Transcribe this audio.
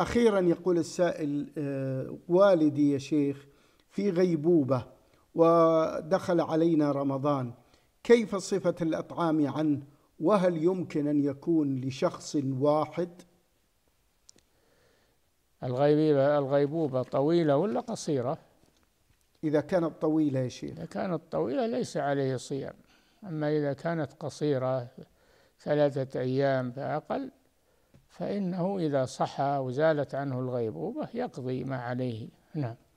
أخيرا يقول السائل آه، والدي يا شيخ في غيبوبة ودخل علينا رمضان كيف صفة الأطعام عنه وهل يمكن أن يكون لشخص واحد الغيبوبة الغيبوبة طويلة ولا قصيرة إذا كانت طويلة يا شيخ إذا كانت طويلة ليس عليه صيام أما إذا كانت قصيرة ثلاثة أيام فأقل فإنه إذا صحى وزالت عنه الغيبوبة يقضي ما عليه نعم